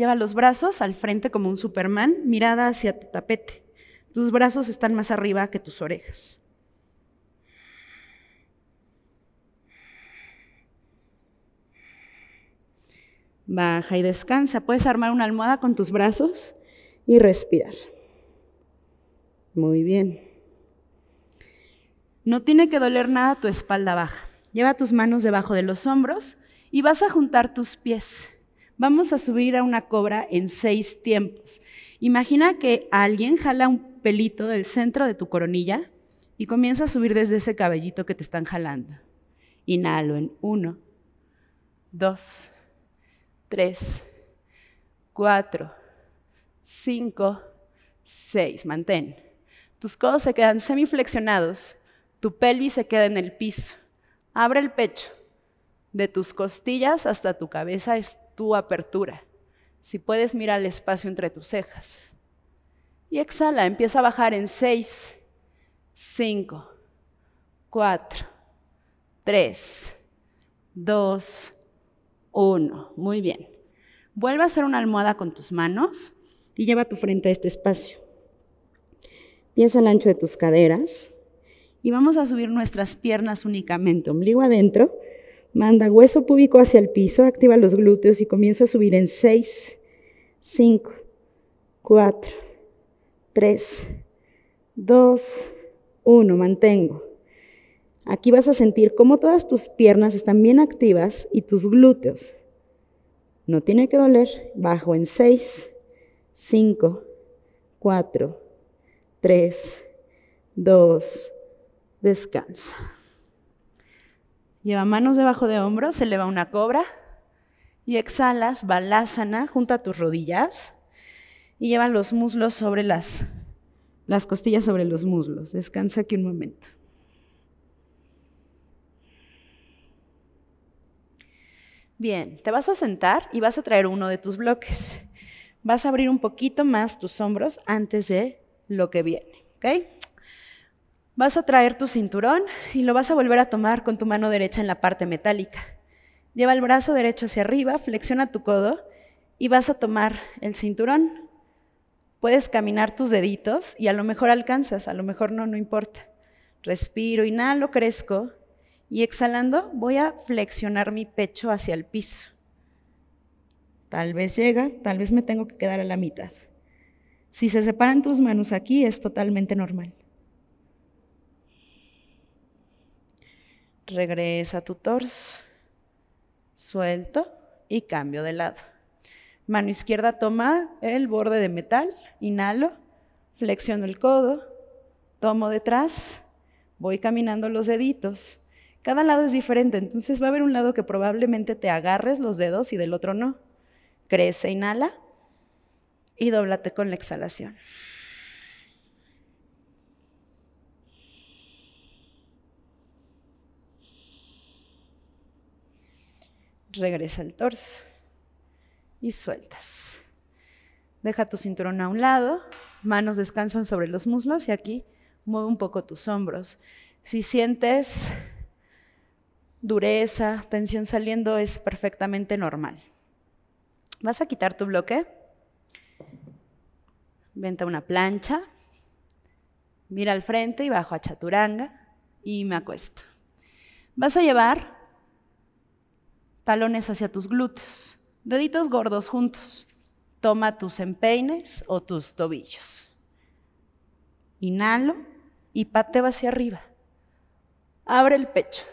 Lleva los brazos al frente como un Superman, mirada hacia tu tapete. Tus brazos están más arriba que tus orejas. Baja y descansa. Puedes armar una almohada con tus brazos y respirar. Muy bien. No tiene que doler nada tu espalda baja. Lleva tus manos debajo de los hombros y vas a juntar tus pies vamos a subir a una cobra en seis tiempos. Imagina que alguien jala un pelito del centro de tu coronilla y comienza a subir desde ese cabellito que te están jalando. Inhalo en uno, dos, tres, cuatro, cinco, seis. Mantén. Tus codos se quedan semiflexionados, tu pelvis se queda en el piso. Abre el pecho. De tus costillas hasta tu cabeza es tu apertura. Si puedes, mirar el espacio entre tus cejas. Y exhala, empieza a bajar en 6, 5, 4, 3, 2, 1. Muy bien. Vuelve a hacer una almohada con tus manos y lleva tu frente a este espacio. Piensa el ancho de tus caderas y vamos a subir nuestras piernas únicamente, ombligo adentro Manda hueso púbico hacia el piso, activa los glúteos y comienzo a subir en 6, 5, 4, 3, 2, 1. Mantengo. Aquí vas a sentir cómo todas tus piernas están bien activas y tus glúteos. No tiene que doler. Bajo en 6, 5, 4, 3, 2. Descansa. Lleva manos debajo de hombros, se eleva una cobra y exhalas, junto a tus rodillas y lleva los muslos sobre las, las costillas sobre los muslos. Descansa aquí un momento. Bien, te vas a sentar y vas a traer uno de tus bloques. Vas a abrir un poquito más tus hombros antes de lo que viene, ¿ok? Vas a traer tu cinturón y lo vas a volver a tomar con tu mano derecha en la parte metálica. Lleva el brazo derecho hacia arriba, flexiona tu codo y vas a tomar el cinturón. Puedes caminar tus deditos y a lo mejor alcanzas, a lo mejor no, no importa. Respiro, inhalo, crezco y exhalando voy a flexionar mi pecho hacia el piso. Tal vez llega, tal vez me tengo que quedar a la mitad. Si se separan tus manos aquí es totalmente normal. Regresa tu torso. Suelto y cambio de lado. Mano izquierda toma el borde de metal, inhalo, flexiono el codo, tomo detrás, voy caminando los deditos. Cada lado es diferente, entonces va a haber un lado que probablemente te agarres los dedos y del otro no. Crece, inhala y doblate con la exhalación. regresa el torso y sueltas. Deja tu cinturón a un lado, manos descansan sobre los muslos y aquí mueve un poco tus hombros. Si sientes dureza, tensión saliendo, es perfectamente normal. Vas a quitar tu bloque. Venta una plancha. Mira al frente y bajo a chaturanga y me acuesto. Vas a llevar talones hacia tus glúteos, deditos gordos juntos. Toma tus empeines o tus tobillos. Inhalo y pateo hacia arriba. Abre el pecho.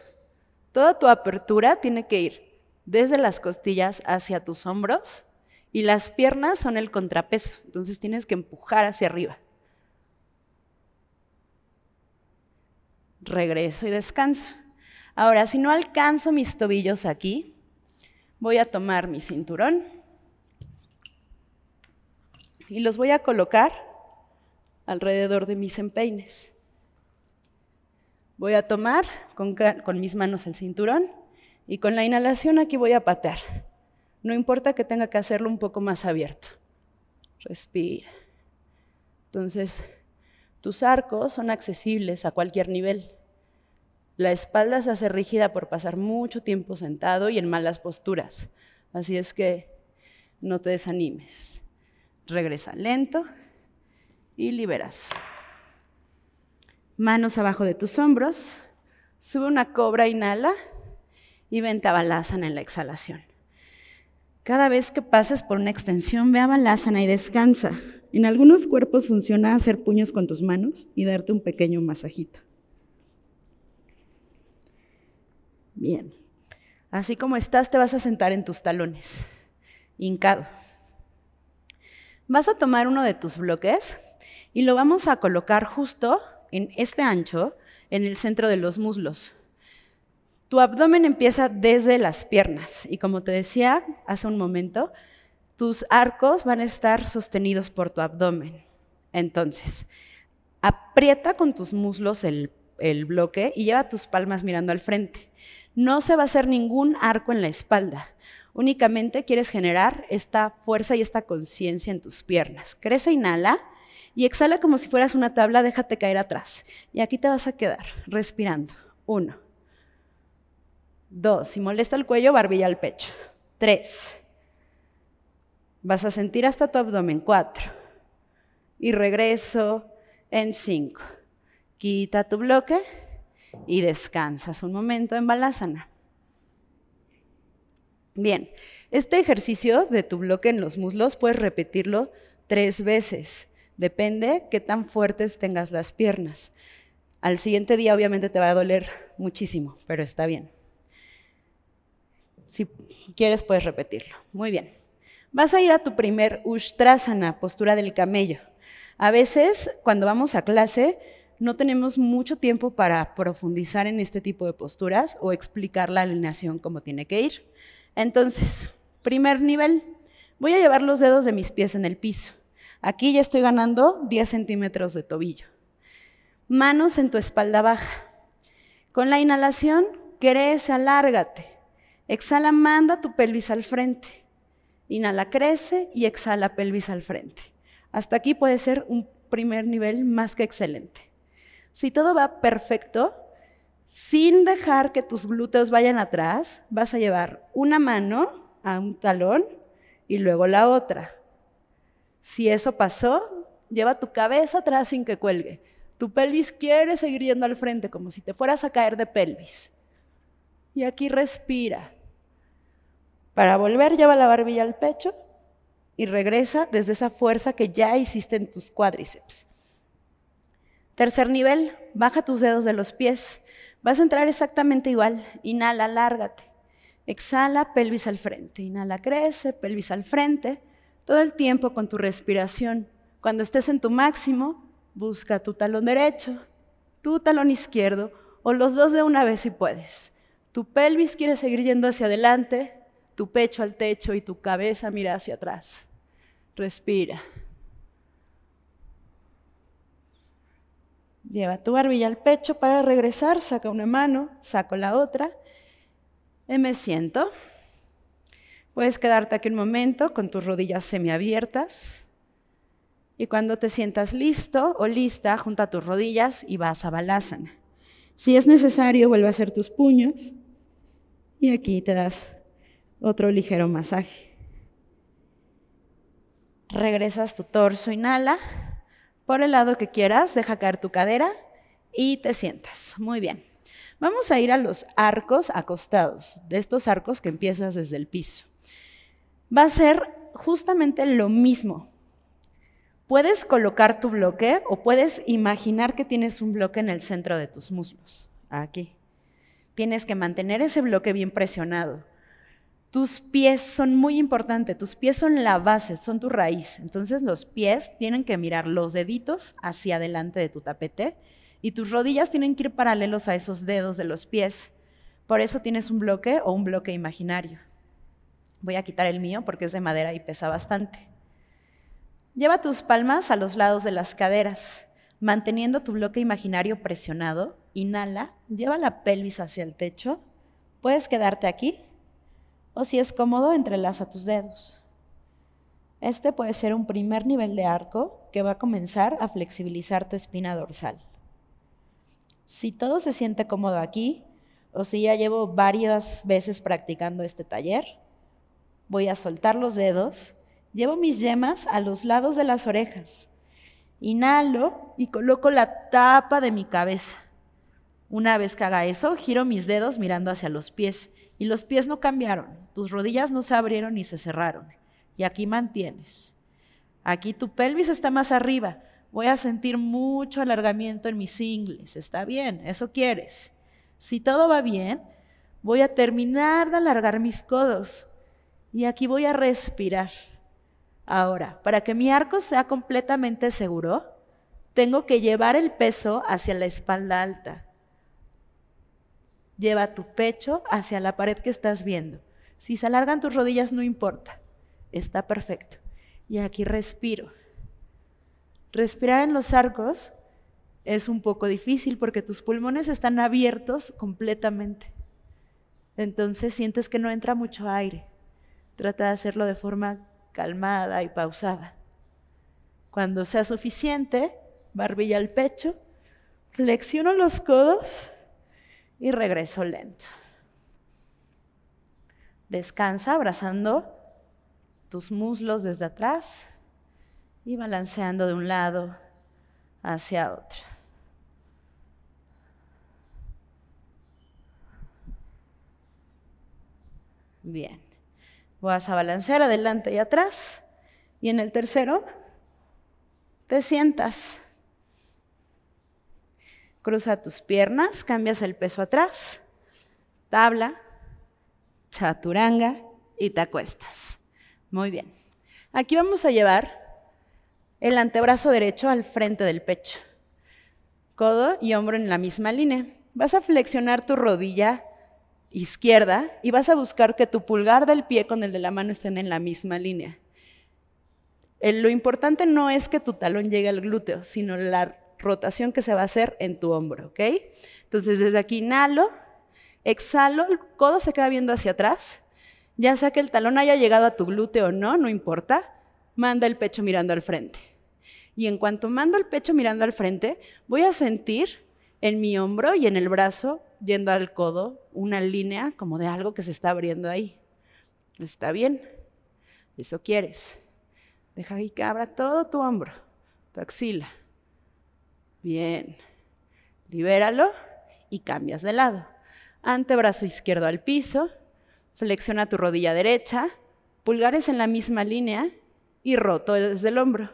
Toda tu apertura tiene que ir desde las costillas hacia tus hombros y las piernas son el contrapeso, entonces tienes que empujar hacia arriba. Regreso y descanso. Ahora, si no alcanzo mis tobillos aquí, Voy a tomar mi cinturón y los voy a colocar alrededor de mis empeines. Voy a tomar con, mis manos el cinturón y con la inhalación aquí voy a patear. No importa que tenga que hacerlo un poco más abierto. Respira. Entonces, tus arcos son accesibles a cualquier nivel. La espalda se hace rígida por pasar mucho tiempo sentado y en malas posturas. Así es que no te desanimes. Regresa lento y liberas. Manos abajo de tus hombros. Sube una cobra, inhala y vente a en la exhalación. Cada vez que pases por una extensión, ve a Balasana y descansa. En algunos cuerpos funciona hacer puños con tus manos y darte un pequeño masajito. Bien. Así como estás, te vas a sentar en tus talones, hincado. Vas a tomar uno de tus bloques y lo vamos a colocar justo en este ancho, en el centro de los muslos. Tu abdomen empieza desde las piernas y como te decía hace un momento, tus arcos van a estar sostenidos por tu abdomen. Entonces, aprieta con tus muslos el el bloque y lleva tus palmas mirando al frente. No se va a hacer ningún arco en la espalda. Únicamente quieres generar esta fuerza y esta conciencia en tus piernas. Crece, inhala y exhala como si fueras una tabla, déjate caer atrás. Y aquí te vas a quedar respirando. Uno. Dos. Si molesta el cuello, barbilla al pecho. Tres. Vas a sentir hasta tu abdomen. Cuatro. Y regreso en cinco. Quita tu bloque y descansas un momento en Balasana. Bien, este ejercicio de tu bloque en los muslos puedes repetirlo tres veces. Depende qué tan fuertes tengas las piernas. Al siguiente día obviamente te va a doler muchísimo, pero está bien. Si quieres puedes repetirlo. Muy bien. Vas a ir a tu primer Ustrasana, postura del camello. A veces cuando vamos a clase no tenemos mucho tiempo para profundizar en este tipo de posturas o explicar la alineación como tiene que ir. Entonces, primer nivel, voy a llevar los dedos de mis pies en el piso. Aquí ya estoy ganando 10 centímetros de tobillo. Manos en tu espalda baja. Con la inhalación, crece, alárgate. Exhala, manda tu pelvis al frente. Inhala, crece y exhala pelvis al frente. Hasta aquí puede ser un primer nivel más que excelente si todo va perfecto, sin dejar que tus glúteos vayan atrás, vas a llevar una mano a un talón y luego la otra. Si eso pasó, lleva tu cabeza atrás sin que cuelgue. Tu pelvis quiere seguir yendo al frente, como si te fueras a caer de pelvis. Y aquí respira. Para volver, lleva la barbilla al pecho y regresa desde esa fuerza que ya hiciste en tus cuádriceps. Tercer nivel, baja tus dedos de los pies. Vas a entrar exactamente igual. Inhala, lárgate. Exhala, pelvis al frente. Inhala, crece, pelvis al frente. Todo el tiempo con tu respiración. Cuando estés en tu máximo, busca tu talón derecho, tu talón izquierdo o los dos de una vez si puedes. Tu pelvis quiere seguir yendo hacia adelante, tu pecho al techo y tu cabeza mira hacia atrás. Respira. Lleva tu barbilla al pecho para regresar, saca una mano, saco la otra y me siento. Puedes quedarte aquí un momento con tus rodillas semiabiertas. Y cuando te sientas listo o lista, junta tus rodillas y vas a Balasana. Si es necesario, vuelve a hacer tus puños. Y aquí te das otro ligero masaje. Regresas tu torso, inhala. Por el lado que quieras, deja caer tu cadera y te sientas. Muy bien. Vamos a ir a los arcos acostados, de estos arcos que empiezas desde el piso. Va a ser justamente lo mismo. Puedes colocar tu bloque o puedes imaginar que tienes un bloque en el centro de tus muslos, aquí. Tienes que mantener ese bloque bien presionado tus pies son muy importantes, tus pies son la base, son tu raíz. Entonces los pies tienen que mirar los deditos hacia adelante de tu tapete y tus rodillas tienen que ir paralelos a esos dedos de los pies. Por eso tienes un bloque o un bloque imaginario. Voy a quitar el mío porque es de madera y pesa bastante. Lleva tus palmas a los lados de las caderas, manteniendo tu bloque imaginario presionado. Inhala, lleva la pelvis hacia el techo. Puedes quedarte aquí o si es cómodo, entrelaza tus dedos. Este puede ser un primer nivel de arco que va a comenzar a flexibilizar tu espina dorsal. Si todo se siente cómodo aquí, o si ya llevo varias veces practicando este taller, voy a soltar los dedos, llevo mis yemas a los lados de las orejas, inhalo y coloco la tapa de mi cabeza. Una vez que haga eso, giro mis dedos mirando hacia los pies y los pies no cambiaron, tus rodillas no se abrieron ni se cerraron. Y aquí mantienes. Aquí tu pelvis está más arriba. Voy a sentir mucho alargamiento en mis ingles. Está bien, eso quieres. Si todo va bien, voy a terminar de alargar mis codos. Y aquí voy a respirar. Ahora, para que mi arco sea completamente seguro, tengo que llevar el peso hacia la espalda alta. Lleva tu pecho hacia la pared que estás viendo. Si se alargan tus rodillas, no importa. Está perfecto. Y aquí respiro. Respirar en los arcos es un poco difícil porque tus pulmones están abiertos completamente. Entonces sientes que no entra mucho aire. Trata de hacerlo de forma calmada y pausada. Cuando sea suficiente, barbilla al pecho, flexiono los codos y regreso lento. Descansa abrazando tus muslos desde atrás y balanceando de un lado hacia otro. Bien. Vas a balancear adelante y atrás. Y en el tercero, te sientas. Cruza tus piernas, cambias el peso atrás, tabla, chaturanga y te acuestas. Muy bien. Aquí vamos a llevar el antebrazo derecho al frente del pecho. Codo y hombro en la misma línea. Vas a flexionar tu rodilla izquierda y vas a buscar que tu pulgar del pie con el de la mano estén en la misma línea. Eh, lo importante no es que tu talón llegue al glúteo, sino la rotación que se va a hacer en tu hombro, ¿ok? Entonces desde aquí inhalo, Exhalo, el codo se queda viendo hacia atrás. Ya sea que el talón haya llegado a tu glúteo o no, no importa. Manda el pecho mirando al frente. Y en cuanto mando el pecho mirando al frente, voy a sentir en mi hombro y en el brazo, yendo al codo, una línea como de algo que se está abriendo ahí. Está bien. Eso quieres. Deja que abra todo tu hombro, tu axila. Bien. Libéralo y cambias de lado antebrazo izquierdo al piso, flexiona tu rodilla derecha, pulgares en la misma línea y roto desde el hombro.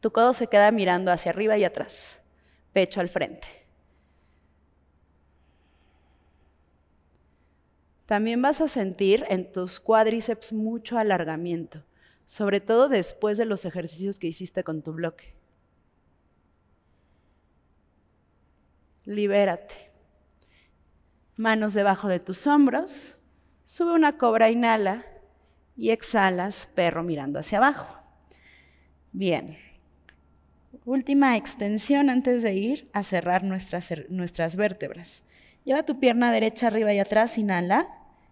Tu codo se queda mirando hacia arriba y atrás, pecho al frente. También vas a sentir en tus cuádriceps mucho alargamiento, sobre todo después de los ejercicios que hiciste con tu bloque. Libérate manos debajo de tus hombros, sube una cobra, inhala y exhalas, perro mirando hacia abajo. Bien. Última extensión antes de ir a cerrar nuestras, nuestras vértebras. Lleva tu pierna derecha arriba y atrás, inhala.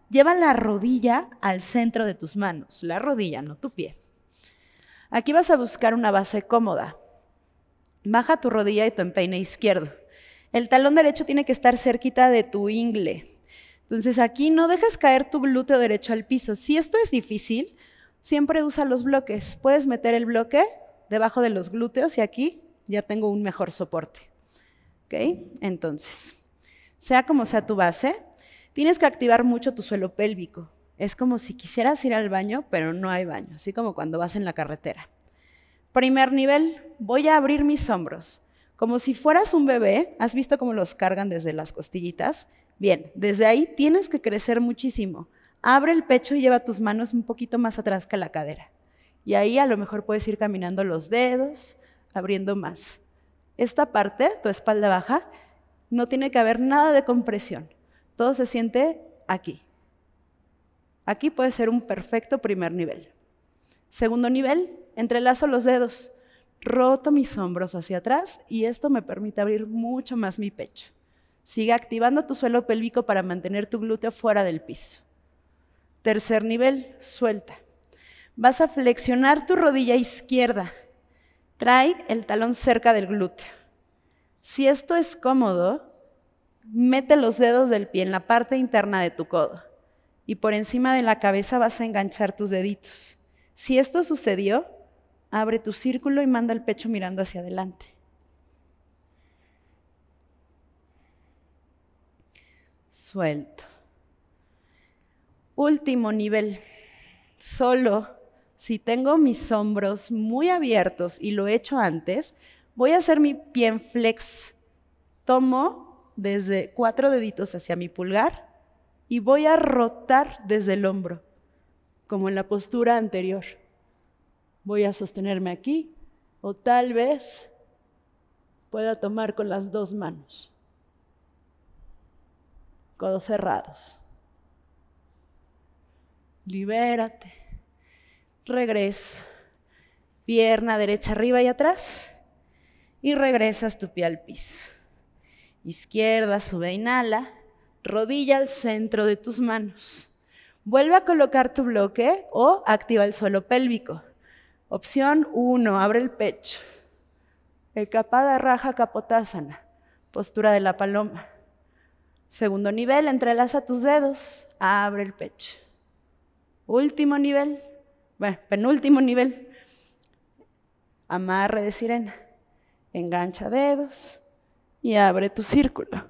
Lleva la rodilla al centro de tus manos, la rodilla, no tu pie. Aquí vas a buscar una base cómoda. Baja tu rodilla y tu empeine izquierdo. El talón derecho tiene que estar cerquita de tu ingle. Entonces aquí no dejes caer tu glúteo derecho al piso. Si esto es difícil, siempre usa los bloques. Puedes meter el bloque debajo de los glúteos y aquí ya tengo un mejor soporte. Entonces, sea como sea tu base, tienes que activar mucho tu suelo pélvico. Es como si quisieras ir al baño, pero no hay baño, así como cuando vas en la carretera. Primer nivel, voy a abrir mis hombros. Como si fueras un bebé, ¿has visto cómo los cargan desde las costillitas? Bien, desde ahí tienes que crecer muchísimo. Abre el pecho y lleva tus manos un poquito más atrás que la cadera. Y ahí a lo mejor puedes ir caminando los dedos, abriendo más. Esta parte, tu espalda baja, no tiene que haber nada de compresión. Todo se siente aquí. Aquí puede ser un perfecto primer nivel. Segundo nivel, entrelazo los dedos roto mis hombros hacia atrás y esto me permite abrir mucho más mi pecho. Sigue activando tu suelo pélvico para mantener tu glúteo fuera del piso. Tercer nivel, suelta. Vas a flexionar tu rodilla izquierda. Trae el talón cerca del glúteo. Si esto es cómodo, mete los dedos del pie en la parte interna de tu codo y por encima de la cabeza vas a enganchar tus deditos. Si esto sucedió, Abre tu círculo y manda el pecho mirando hacia adelante. Suelto. Último nivel. Solo si tengo mis hombros muy abiertos y lo he hecho antes, voy a hacer mi pie en flex. Tomo desde cuatro deditos hacia mi pulgar y voy a rotar desde el hombro, como en la postura anterior voy a sostenerme aquí o tal vez pueda tomar con las dos manos, codos cerrados. Libérate, regreso, pierna derecha arriba y atrás y regresas tu pie al piso. Izquierda, sube, inhala, rodilla al centro de tus manos. Vuelve a colocar tu bloque o activa el suelo pélvico. Opción 1, abre el pecho. capada raja capotázana. postura de la paloma. Segundo nivel, entrelaza tus dedos, abre el pecho. Último nivel, bueno, penúltimo nivel, amarre de sirena. Engancha dedos y abre tu círculo.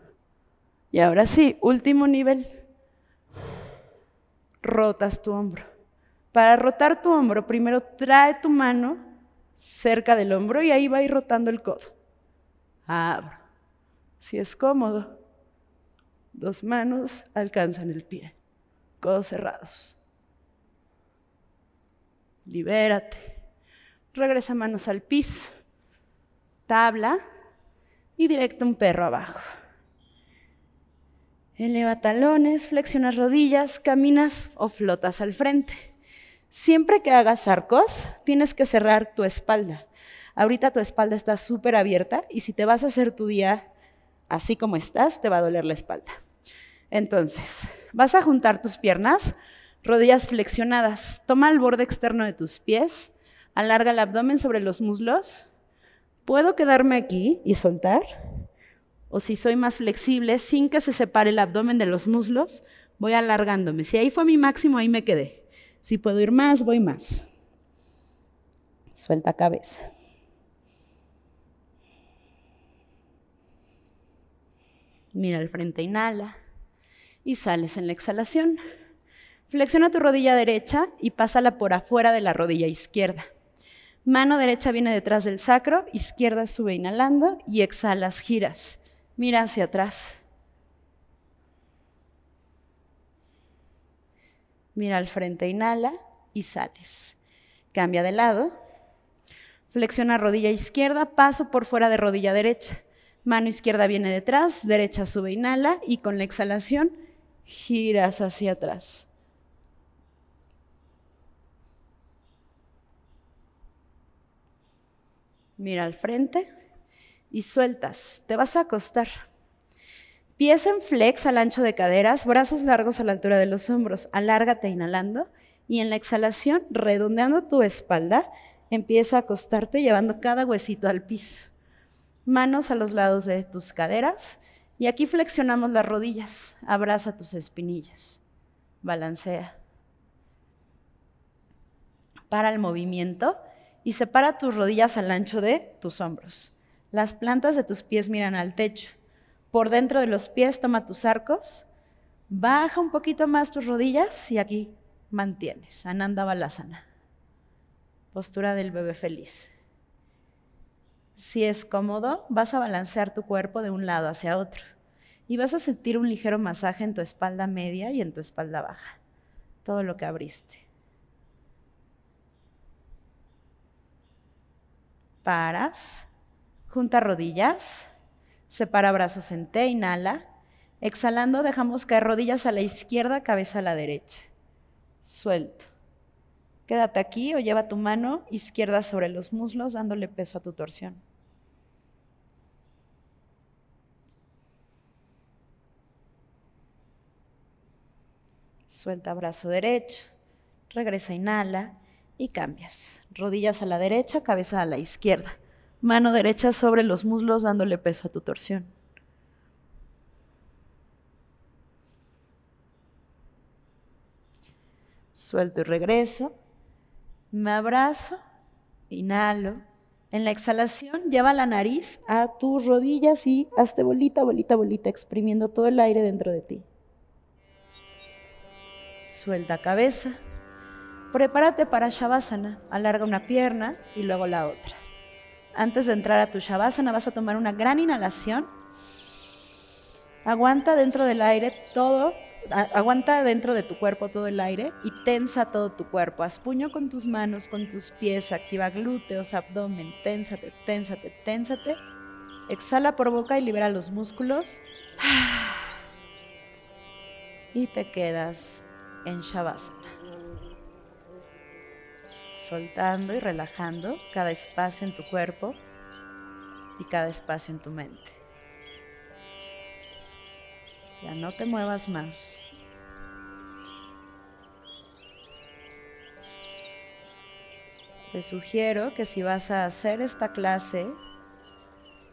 Y ahora sí, último nivel, rotas tu hombro. Para rotar tu hombro, primero trae tu mano cerca del hombro y ahí va a ir rotando el codo. Abro. Si es cómodo, dos manos alcanzan el pie, codos cerrados. Libérate. Regresa manos al piso, tabla y directo un perro abajo. Eleva talones, flexionas rodillas, caminas o flotas al frente. Siempre que hagas arcos, tienes que cerrar tu espalda. Ahorita tu espalda está súper abierta y si te vas a hacer tu día así como estás, te va a doler la espalda. Entonces, vas a juntar tus piernas, rodillas flexionadas. Toma el borde externo de tus pies, alarga el abdomen sobre los muslos. Puedo quedarme aquí y soltar. O si soy más flexible, sin que se separe el abdomen de los muslos, voy alargándome. Si ahí fue mi máximo, ahí me quedé. Si puedo ir más, voy más. Suelta cabeza. Mira al frente, inhala. Y sales en la exhalación. Flexiona tu rodilla derecha y pásala por afuera de la rodilla izquierda. Mano derecha viene detrás del sacro, izquierda sube inhalando y exhalas, giras. Mira hacia atrás. mira al frente, inhala y sales. Cambia de lado. Flexiona rodilla izquierda, paso por fuera de rodilla derecha. Mano izquierda viene detrás, derecha sube, inhala y con la exhalación giras hacia atrás. Mira al frente y sueltas. Te vas a acostar. Pies en flex al ancho de caderas, brazos largos a la altura de los hombros. Alárgate inhalando y en la exhalación, redondeando tu espalda, empieza a acostarte llevando cada huesito al piso. Manos a los lados de tus caderas y aquí flexionamos las rodillas. Abraza tus espinillas. Balancea. Para el movimiento y separa tus rodillas al ancho de tus hombros. Las plantas de tus pies miran al techo por dentro de los pies, toma tus arcos, baja un poquito más tus rodillas y aquí mantienes, Ananda Balasana, postura del bebé feliz. Si es cómodo, vas a balancear tu cuerpo de un lado hacia otro y vas a sentir un ligero masaje en tu espalda media y en tu espalda baja, todo lo que abriste. Paras, junta rodillas Separa brazos en T, inhala. Exhalando, dejamos caer rodillas a la izquierda, cabeza a la derecha. Suelto. Quédate aquí o lleva tu mano izquierda sobre los muslos, dándole peso a tu torsión. Suelta brazo derecho, regresa, inhala y cambias. Rodillas a la derecha, cabeza a la izquierda mano derecha sobre los muslos dándole peso a tu torsión. Suelto y regreso. Me abrazo, inhalo. En la exhalación lleva la nariz a tus rodillas y hazte bolita, bolita, bolita, exprimiendo todo el aire dentro de ti. Suelta cabeza. Prepárate para Shavasana. Alarga una pierna y luego la otra. Antes de entrar a tu Shavasana vas a tomar una gran inhalación. Aguanta dentro del aire todo, aguanta dentro de tu cuerpo todo el aire y tensa todo tu cuerpo. Haz puño con tus manos, con tus pies, activa glúteos, abdomen, ténsate, ténsate, ténsate. Exhala por boca y libera los músculos. Y te quedas en Shavasana soltando y relajando cada espacio en tu cuerpo y cada espacio en tu mente. Ya no te muevas más. Te sugiero que si vas a hacer esta clase,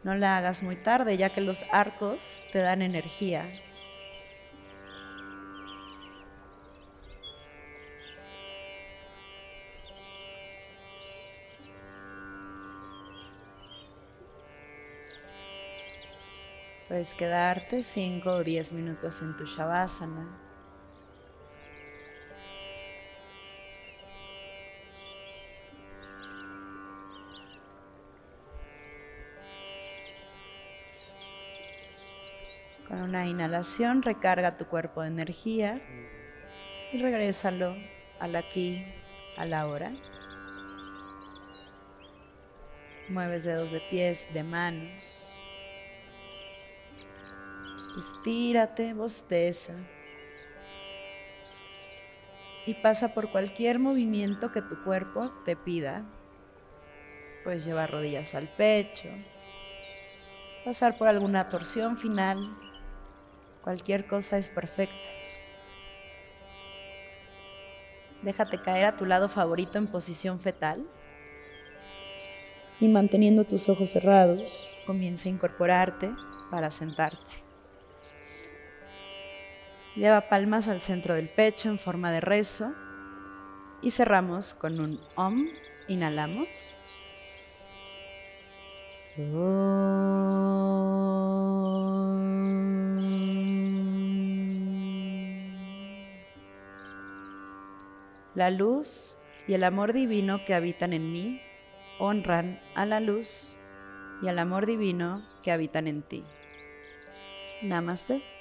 no la hagas muy tarde, ya que los arcos te dan energía Puedes quedarte 5 o 10 minutos en tu Shavasana. Con una inhalación recarga tu cuerpo de energía y regrésalo al aquí, a la hora. Mueves dedos de pies, de manos estírate, bosteza y pasa por cualquier movimiento que tu cuerpo te pida. Puedes llevar rodillas al pecho, pasar por alguna torsión final, cualquier cosa es perfecta. Déjate caer a tu lado favorito en posición fetal. Y manteniendo tus ojos cerrados, comienza a incorporarte para sentarte. Lleva palmas al centro del pecho en forma de rezo y cerramos con un om. Inhalamos. La luz y el amor divino que habitan en mí honran a la luz y al amor divino que habitan en ti. Namaste.